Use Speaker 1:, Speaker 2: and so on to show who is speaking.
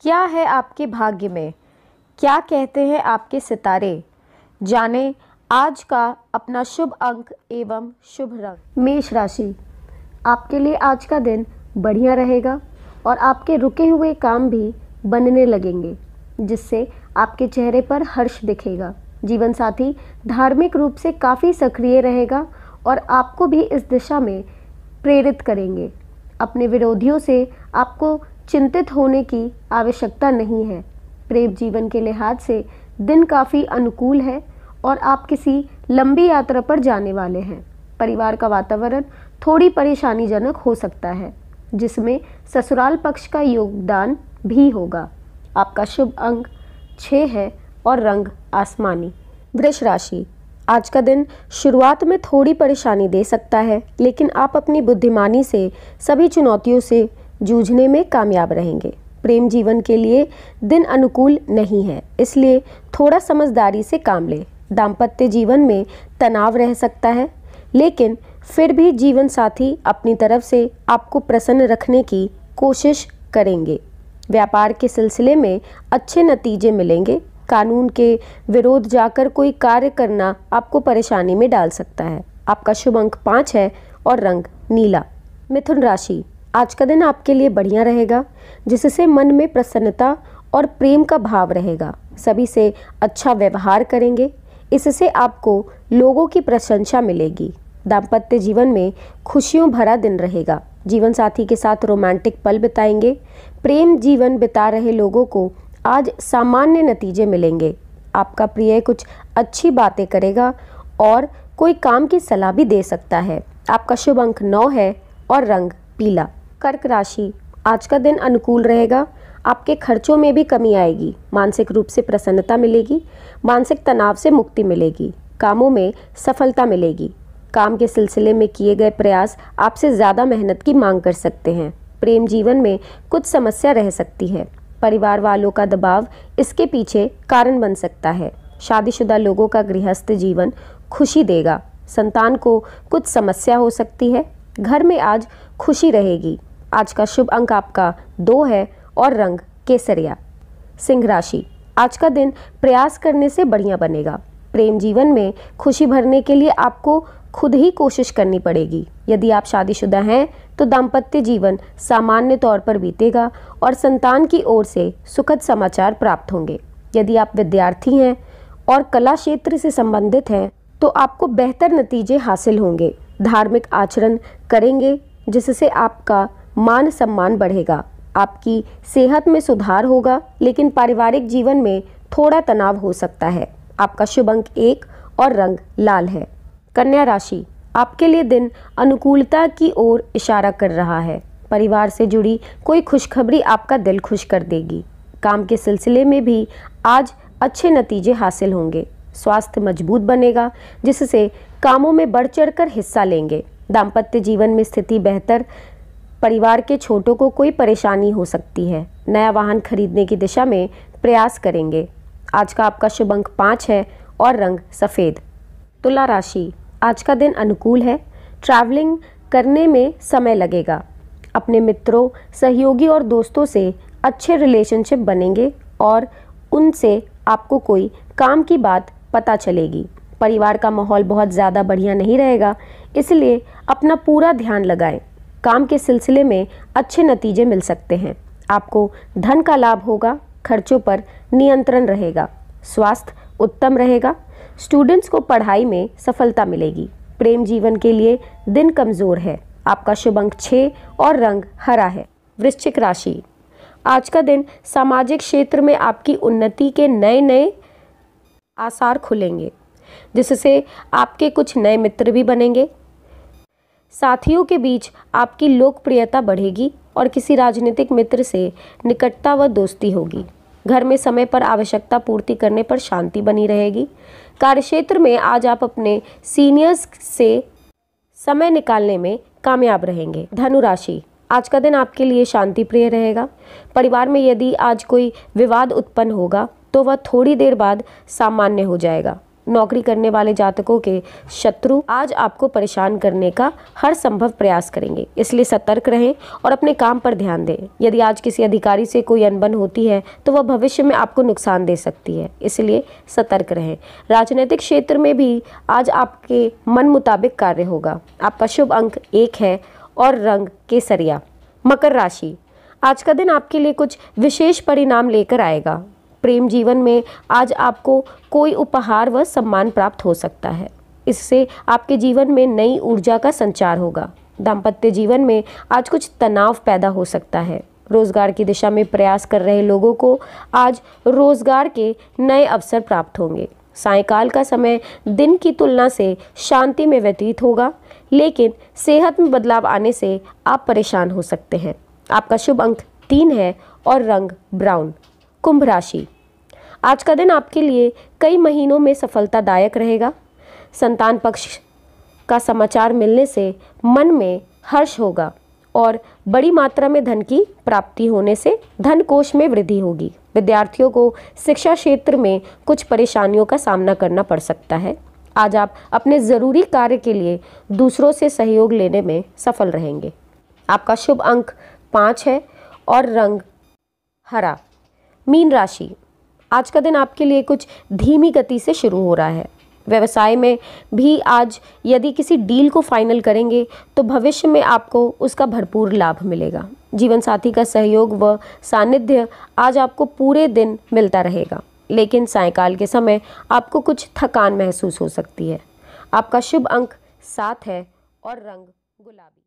Speaker 1: क्या है आपके भाग्य में क्या कहते हैं आपके सितारे जाने आज का अपना शुभ अंक एवं शुभ रंग मेष राशि आपके लिए आज का दिन बढ़िया रहेगा और आपके रुके हुए काम भी बनने लगेंगे जिससे आपके चेहरे पर हर्ष दिखेगा जीवन साथी धार्मिक रूप से काफ़ी सक्रिय रहेगा और आपको भी इस दिशा में प्रेरित करेंगे अपने विरोधियों से आपको चिंतित होने की आवश्यकता नहीं है प्रेम जीवन के लिहाज से दिन काफ़ी अनुकूल है और आप किसी लंबी यात्रा पर जाने वाले हैं परिवार का वातावरण थोड़ी परेशानीजनक हो सकता है जिसमें ससुराल पक्ष का योगदान भी होगा आपका शुभ अंक छः है और रंग आसमानी वृक्ष राशि आज का दिन शुरुआत में थोड़ी परेशानी दे सकता है लेकिन आप अपनी बुद्धिमानी से सभी चुनौतियों से जूझने में कामयाब रहेंगे प्रेम जीवन के लिए दिन अनुकूल नहीं है इसलिए थोड़ा समझदारी से काम लें दाम्पत्य जीवन में तनाव रह सकता है लेकिन फिर भी जीवन साथी अपनी तरफ से आपको प्रसन्न रखने की कोशिश करेंगे व्यापार के सिलसिले में अच्छे नतीजे मिलेंगे कानून के विरोध जाकर कोई कार्य करना आपको परेशानी में डाल सकता है आपका शुभ अंक पाँच है और रंग नीला मिथुन राशि आज का दिन आपके लिए बढ़िया रहेगा जिससे मन में प्रसन्नता और प्रेम का भाव रहेगा सभी से अच्छा व्यवहार करेंगे इससे आपको लोगों की प्रशंसा मिलेगी दाम्पत्य जीवन में खुशियों भरा दिन रहेगा जीवन साथी के साथ रोमांटिक पल बिताएंगे प्रेम जीवन बिता रहे लोगों को आज सामान्य नतीजे मिलेंगे आपका प्रिय कुछ अच्छी बातें करेगा और कोई काम की सलाह भी दे सकता है आपका शुभ अंक नौ है और रंग पीला कर्क राशि आज का दिन अनुकूल रहेगा आपके खर्चों में भी कमी आएगी मानसिक रूप से प्रसन्नता मिलेगी मानसिक तनाव से मुक्ति मिलेगी कामों में सफलता मिलेगी काम के सिलसिले में किए गए प्रयास आपसे ज़्यादा मेहनत की मांग कर सकते हैं प्रेम जीवन में कुछ समस्या रह सकती है परिवार वालों का दबाव इसके पीछे कारण बन सकता है शादीशुदा लोगों का गृहस्थ जीवन खुशी देगा संतान को कुछ समस्या हो सकती है घर में आज खुशी रहेगी आज का शुभ अंक आपका दो है और रंग केसरिया सिंह राशि आज का दिन प्रयास करने से बढ़िया बनेगा प्रेम जीवन में खुशी भरने के लिए आपको खुद ही कोशिश करनी पड़ेगी यदि आप शादीशुदा हैं तो दाम्पत्य जीवन सामान्य तौर पर बीतेगा और संतान की ओर से सुखद समाचार प्राप्त होंगे यदि आप विद्यार्थी हैं और कला क्षेत्र से संबंधित हैं तो आपको बेहतर नतीजे हासिल होंगे धार्मिक आचरण करेंगे जिससे आपका मान सम्मान बढ़ेगा आपकी सेहत में सुधार होगा लेकिन पारिवारिक जीवन में थोड़ा तनाव हो सकता है आपका शुभ अंक एक और रंग लाल है कन्या राशि आपके लिए दिन अनुकूलता की ओर इशारा कर रहा है परिवार से जुड़ी कोई खुशखबरी आपका दिल खुश कर देगी काम के सिलसिले में भी आज अच्छे नतीजे हासिल होंगे स्वास्थ्य मजबूत बनेगा जिससे कामों में बढ़ चढ़कर हिस्सा लेंगे दाम्पत्य जीवन में स्थिति बेहतर परिवार के छोटों को कोई परेशानी हो सकती है नया वाहन खरीदने की दिशा में प्रयास करेंगे आज का आपका शुभ अंक पाँच है और रंग सफ़ेद तुला राशि आज का दिन अनुकूल है ट्रैवलिंग करने में समय लगेगा अपने मित्रों सहयोगी और दोस्तों से अच्छे रिलेशनशिप बनेंगे और उनसे आपको कोई काम की बात पता चलेगी परिवार का माहौल बहुत ज़्यादा बढ़िया नहीं रहेगा इसलिए अपना पूरा ध्यान लगाएं काम के सिलसिले में अच्छे नतीजे मिल सकते हैं आपको धन का लाभ होगा खर्चों पर नियंत्रण रहेगा स्वास्थ्य उत्तम रहेगा स्टूडेंट्स को पढ़ाई में सफलता मिलेगी प्रेम जीवन के लिए दिन कमज़ोर है आपका शुभ अंक छः और रंग हरा है वृश्चिक राशि आज का दिन सामाजिक क्षेत्र में आपकी उन्नति के नए नए आसार खुलेंगे जिससे आपके कुछ नए मित्र भी बनेंगे साथियों के बीच आपकी लोकप्रियता बढ़ेगी और किसी राजनीतिक मित्र से निकटता व दोस्ती होगी घर में समय पर आवश्यकता पूर्ति करने पर शांति बनी रहेगी कार्यक्षेत्र में आज आप अपने सीनियर्स से समय निकालने में कामयाब रहेंगे धनुराशि आज का दिन आपके लिए शांति प्रिय रहेगा परिवार में यदि आज कोई विवाद उत्पन्न होगा तो वह थोड़ी देर बाद सामान्य हो जाएगा नौकरी करने वाले जातकों के शत्रु आज आपको परेशान करने का हर संभव प्रयास करेंगे इसलिए सतर्क रहें और अपने काम पर ध्यान दें यदि आज किसी अधिकारी से कोई अनबन होती है तो वह भविष्य में आपको नुकसान दे सकती है इसलिए सतर्क रहें राजनीतिक क्षेत्र में भी आज आपके मन मुताबिक कार्य होगा आपका शुभ अंक एक है और रंग केसरिया मकर राशि आज का दिन आपके लिए कुछ विशेष परिणाम लेकर आएगा प्रेम जीवन में आज आपको कोई उपहार व सम्मान प्राप्त हो सकता है इससे आपके जीवन में नई ऊर्जा का संचार होगा दाम्पत्य जीवन में आज कुछ तनाव पैदा हो सकता है रोजगार की दिशा में प्रयास कर रहे लोगों को आज रोजगार के नए अवसर प्राप्त होंगे सायकाल का समय दिन की तुलना से शांति में व्यतीत होगा लेकिन सेहत में बदलाव आने से आप परेशान हो सकते हैं आपका शुभ अंक तीन है और रंग ब्राउन कुंभ राशि आज का दिन आपके लिए कई महीनों में सफलतादायक रहेगा संतान पक्ष का समाचार मिलने से मन में हर्ष होगा और बड़ी मात्रा में धन की प्राप्ति होने से धन कोष में वृद्धि होगी विद्यार्थियों को शिक्षा क्षेत्र में कुछ परेशानियों का सामना करना पड़ सकता है आज आप अपने ज़रूरी कार्य के लिए दूसरों से सहयोग लेने में सफल रहेंगे आपका शुभ अंक पाँच है और रंग हरा मीन राशि आज का दिन आपके लिए कुछ धीमी गति से शुरू हो रहा है व्यवसाय में भी आज यदि किसी डील को फाइनल करेंगे तो भविष्य में आपको उसका भरपूर लाभ मिलेगा जीवन साथी का सहयोग व सानिध्य आज आपको पूरे दिन मिलता रहेगा लेकिन सायकाल के समय आपको कुछ थकान महसूस हो सकती है आपका शुभ अंक सात है और रंग गुलाबी